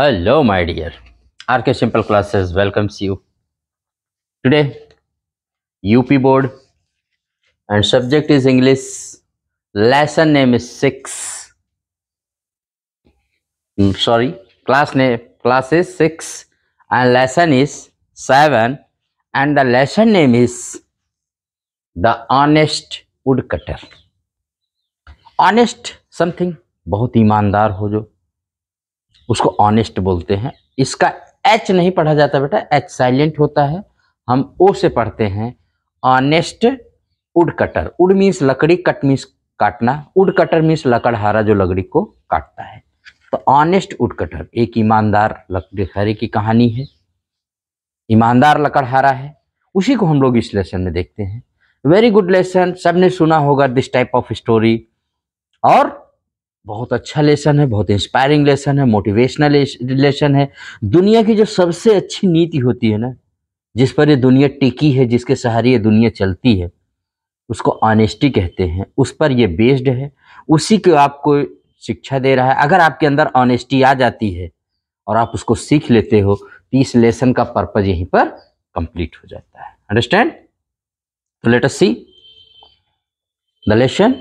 Hello, my dear. RK Simple Classes welcomes you. Today, UP Board and subject is English. Lesson name is 6. Mm, sorry, class name class is 6 and lesson is 7 and the lesson name is The Honest Woodcutter. Honest something बहुत ईमानदार हो जो उसको honest बोलते हैं इसका H नहीं पढ़ा जाता बेटा एच साइलेंट होता है हम ओ से पढ़ते हैं ऑनेस्ट उड कटर उड मीन्स लकड़ी कट मीन्स काटना उड कटर मीन्स लकड़हारा जो लकड़ी को काटता है तो ऑनेस्ट उड कटर एक ईमानदार लकड़ीहारे की कहानी है ईमानदार लकड़हारा है उसी को हम लोग इस लेसन में देखते हैं वेरी गुड लेसन सबने सुना होगा दिस टाइप ऑफ स्टोरी और बहुत अच्छा लेसन है बहुत इंस्पायरिंग लेसन है मोटिवेशनल लेसन है दुनिया की जो सबसे अच्छी नीति होती है ना जिस पर ये दुनिया टिकी है जिसके सहारे ये दुनिया चलती है उसको ऑनेस्टी कहते हैं उस पर ये बेस्ड है उसी को आपको शिक्षा दे रहा है अगर आपके अंदर ऑनेस्टी आ जाती है और आप उसको सीख लेते हो तो इस लेसन का पर्पज यहीं पर कंप्लीट हो जाता है अंडरस्टैंड तो let us see the lesson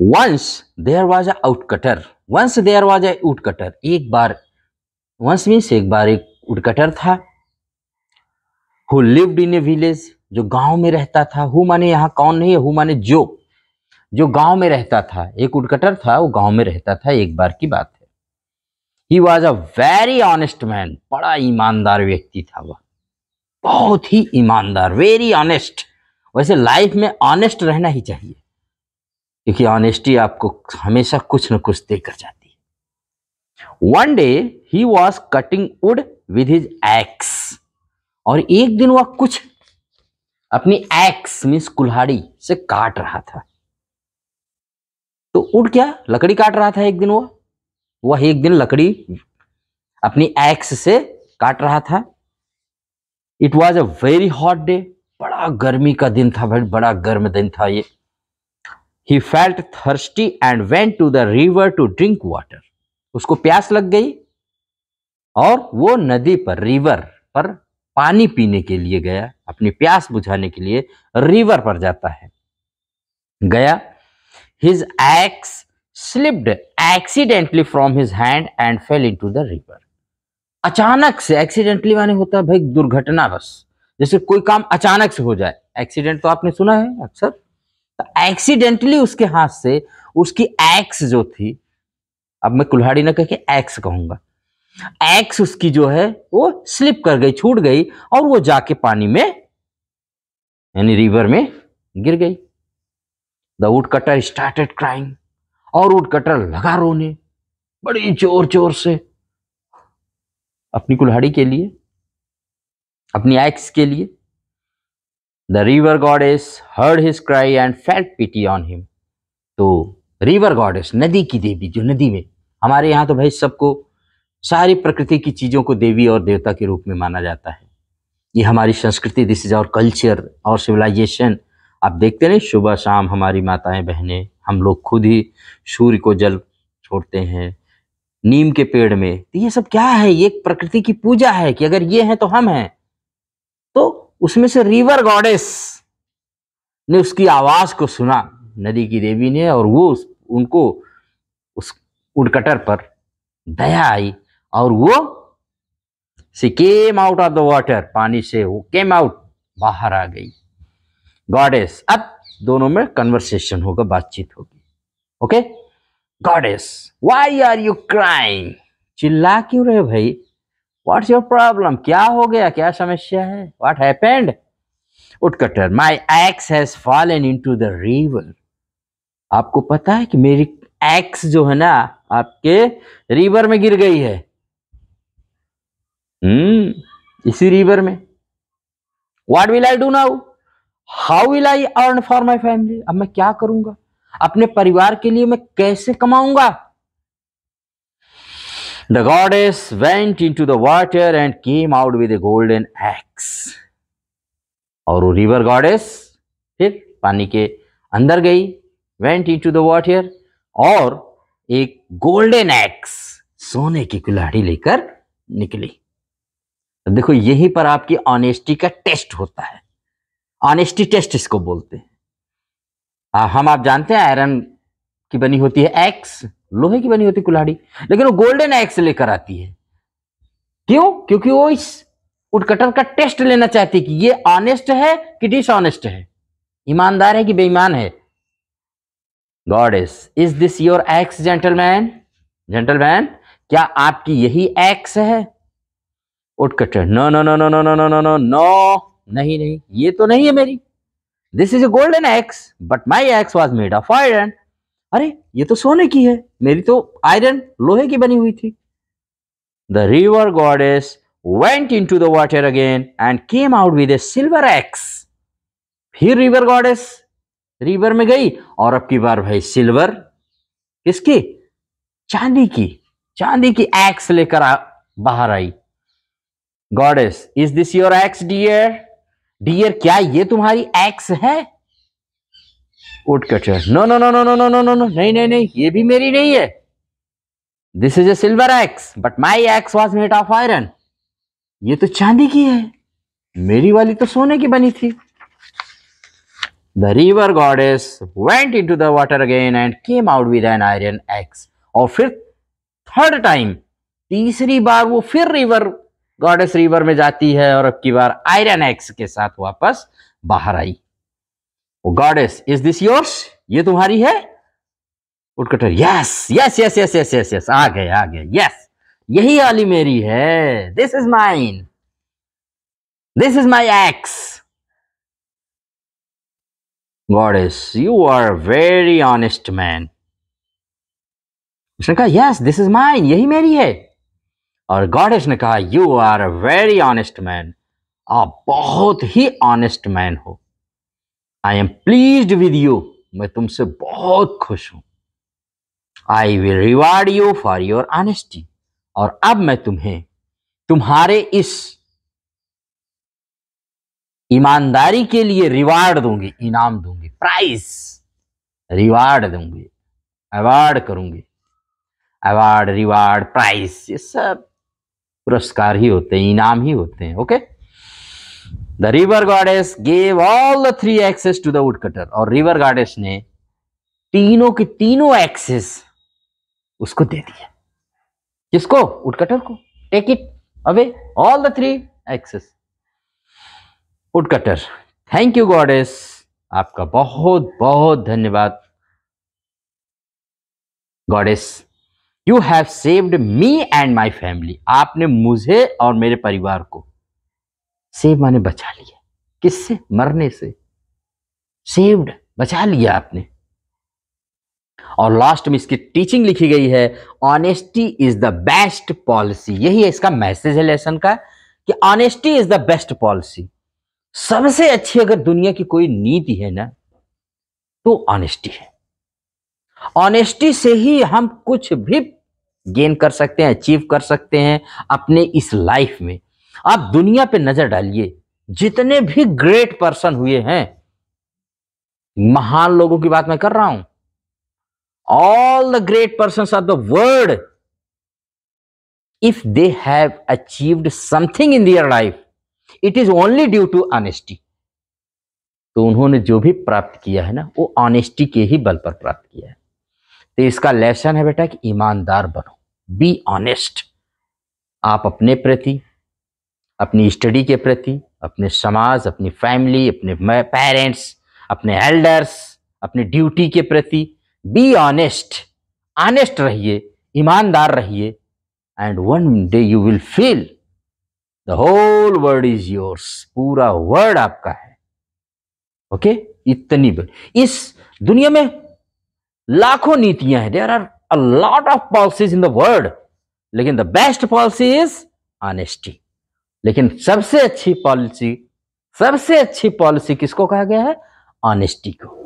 once there was a outcutter once there वॉज a woodcutter एक बार वंस मीन्स एक बार एक woodcutter था who lived in a village जो गांव में रहता था हु माने यहाँ कौन नहीं है हु माने जो जो गांव में रहता था एक उडकटर था वो गांव में रहता था एक बार की बात है he was a very honest man बड़ा ईमानदार व्यक्ति था वह बहुत ही ईमानदार वेरी ऑनेस्ट वैसे लाइफ में ऑनेस्ट रहना ही चाहिए क्योंकि ऑनेस्टी आपको हमेशा कुछ न कुछ देकर जाती है one day he was cutting wood with his axe और एक दिन वह कुछ अपनी एक्स मीन्स कुल्हाड़ी से काट रहा था तो उड़ क्या लकड़ी काट रहा था एक दिन वो वह एक दिन लकड़ी अपनी एक्स से काट रहा था it was a very hot day बड़ा गर्मी का दिन था भाई बड़ा गर्म दिन था ये he felt thirsty and went to the river to drink water उसको प्यास लग गई और वो नदी पर रिवर पर पानी पीने के लिए गया अपनी प्यास बुझाने के लिए रिवर पर जाता है गया his axe slipped accidentally from his hand and fell into the river अचानक से एक्सीडेंटली माने होता है भाई दुर्घटना बस जैसे कोई काम अचानक से हो जाए एक्सीडेंट तो आपने सुना है अक्सर एक्सीडेंटली तो उसके हाथ से उसकी एक्स जो थी अब मैं कुल्हाड़ी ना कहकर एक्स कहूंगा एक्स उसकी जो है वो स्लिप कर गई छूट गई और वो जाके पानी में यानी रिवर में गिर गई the woodcutter started crying और वुड कटर लगा रोने बड़ी जोर जोर से अपनी कुल्हाड़ी के लिए अपनी एक्स के लिए The river goddess heard his cry and felt pity on him. तो रिवर गॉडेस नदी की देवी जो नदी में हमारे यहाँ तो भाई सबको सारी प्रकृति की चीज़ों को देवी और देवता के रूप में माना जाता है ये हमारी संस्कृति दिस इज आवर कल्चर और सिविलाइजेशन आप देखते नहीं सुबह शाम हमारी माताएं बहनें हम लोग खुद ही सूर्य को जल छोड़ते हैं नीम के पेड़ में तो ये सब क्या है ये प्रकृति की पूजा है कि अगर ये है तो हम हैं तो उसमें से रिवर गॉडेस ने उसकी आवाज को सुना नदी की देवी ने और वो उस, उनको उस उड़कटर पर दया आई और वो she came out of the water पानी से वो केम आउट बाहर आ गई गॉडेस अब दोनों में कन्वर्सेशन होगा बातचीत होगी okay goddess why are you crying चिल्ला क्यों रहे भाई व्हाट्स योर प्रॉब्लम क्या हो गया क्या समस्या है what happened woodcutter my axe has fallen into the river आपको पता है कि मेरी एक्स जो है ना आपके रिवर में गिर गई है हम्म इसी रिवर में what will I do now how will I earn for my family अब मैं क्या करूंगा अपने परिवार के लिए मैं कैसे कमाऊंगा The goddess went into the water and came out with a golden axe. और वो रिवर गॉडेस फिर पानी के अंदर गई वेंट टू द वाटर और एक गोल्डन एक्स सोने की कुल्हाड़ी लेकर निकली तो देखो यहीं पर आपकी ऑनेस्टी का टेस्ट होता है ऑनेस्टी टेस्ट इसको बोलते हैं हम आप जानते हैं आयरन की बनी होती है एक्स लोहे की बनी होती है कुल्हाड़ी लेकिन वो गोल्डन एक्स लेकर आती है क्यों क्योंकि वो इस उटकटर का टेस्ट लेना चाहती है कि ये ऑनेस्ट है कि डिसऑनेस्ट है ईमानदार है कि बेईमान है goddess is this your axe gentleman gentleman क्या आपकी यही एक्स है woodcutter no no no no no no no no no no नहीं नहीं ये तो नहीं है मेरी this is a golden axe but my axe was made of iron अरे ये तो सोने की है मेरी तो आयरन लोहे की बनी हुई थी the river goddess into the water again and came out with a silver axe फिर रिवर गॉडेस रिवर में गई और अब की बार भाई सिल्वर किसकी चांदी की चांदी की एक्स लेकर बाहर आई goddess is this your axe dear dear क्या ये तुम्हारी एक्स है woodcutter no no no no no no no no no नहीं नहीं नहीं ये भी मेरी नहीं है this is a silver axe but my axe was made of iron ये तो चांदी की है मेरी वाली तो सोने की बनी थी the river goddess went into the water again and came out with an iron axe और फिर थर्ड टाइम तीसरी बार वो फिर रिवर गॉडेस रिवर में जाती है और अब की बार आयरन एक्स के साथ वापस बाहर आई oh goddess is this yours ये तुम्हारी है woodcutter yes yes yes yes yes yes yes आ गए आ गए यस यही वाली मेरी है this is mine this is my axe goddess you are very honest man उसने कहा यस दिस इज माइन यही मेरी है और गॉडेस ने कहा you are a very honest man आप बहुत ही ऑनेस्ट मैन हो I am pleased with you मैं तुमसे बहुत खुश हूं I will reward you for your honesty और अब मैं तुम्हें तुम्हारे इस ईमानदारी के लिए रिवार्ड दूंगी इनाम दूंगी प्राइस रिवार्ड दूंगी अवार्ड करूंगी अवार्ड रिवार्ड प्राइज ये सब पुरस्कार ही होते हैं इनाम ही होते हैं okay the river goddess gave all the three axes to the woodcutter और रिवर गार्डेस ने तीनों के तीनों एक्सेस उसको दे दिया किसको वुड कटर को take it away all the three axes woodcutter thank you goddess आपका बहुत बहुत धन्यवाद goddess you have saved me and my family आपने मुझे और मेरे परिवार को सेव माने बचा लिया किससे मरने से सेव्ड बचा लिया आपने और लास्ट में इसकी टीचिंग लिखी गई है honesty is the best policy यही है इसका मैसेज है लेसन का कि honesty is the best policy सबसे अच्छी अगर दुनिया की कोई नीति है ना तो ऑनेस्टी है ऑनेस्टी से ही हम कुछ भी गेन कर सकते हैं अचीव कर सकते हैं अपने इस लाइफ में आप दुनिया पे नजर डालिए जितने भी ग्रेट पर्सन हुए हैं महान लोगों की बात मैं कर रहा हूं all the great person of the world if they have achieved something in their life it is only due to honesty तो उन्होंने जो भी प्राप्त किया है ना वो ऑनेस्टी के ही बल पर प्राप्त किया है तो इसका लेसन है बेटा कि ईमानदार बनो बी ऑनेस्ट आप अपने प्रति अपनी स्टडी के प्रति अपने समाज अपनी फैमिली अपने पेरेंट्स अपने एल्डर्स अपनी ड्यूटी के प्रति बी ऑनेस्ट ऑनेस्ट रहिए ईमानदार रहिए and one day you will feel the whole world is yours पूरा वर्ल्ड आपका है ओके okay? इतनी बड़ी इस दुनिया में लाखों नीतियां हैं there are a lot of policies in the world लेकिन the best policy is honesty लेकिन सबसे अच्छी पॉलिसी सबसे अच्छी पॉलिसी किसको कहा गया है ऑनेस्टी को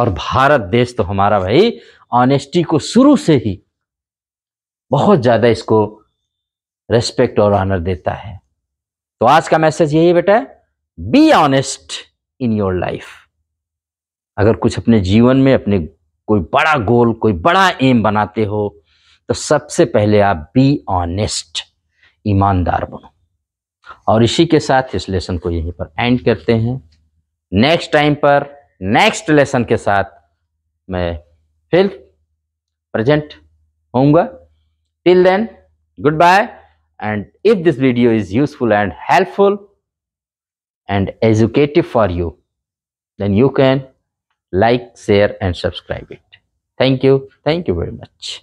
और भारत देश तो हमारा भाई ऑनेस्टी को शुरू से ही बहुत ज़्यादा इसको रेस्पेक्ट और ऑनर देता है तो आज का मैसेज यही है बेटा be honest in your life अगर कुछ अपने जीवन में अपने कोई बड़ा गोल कोई बड़ा एम बनाते हो तो सबसे पहले आप बी ऑनेस्ट ईमानदार बनो और इसी के साथ इस लेसन को यहीं पर एंड करते हैं नेक्स्ट टाइम पर नेक्स्ट लेसन के साथ मैं फिर प्रेजेंट होऊंगा till then goodbye and if this video is useful and helpful and educative for you then you can like share and subscribe it thank you thank you very much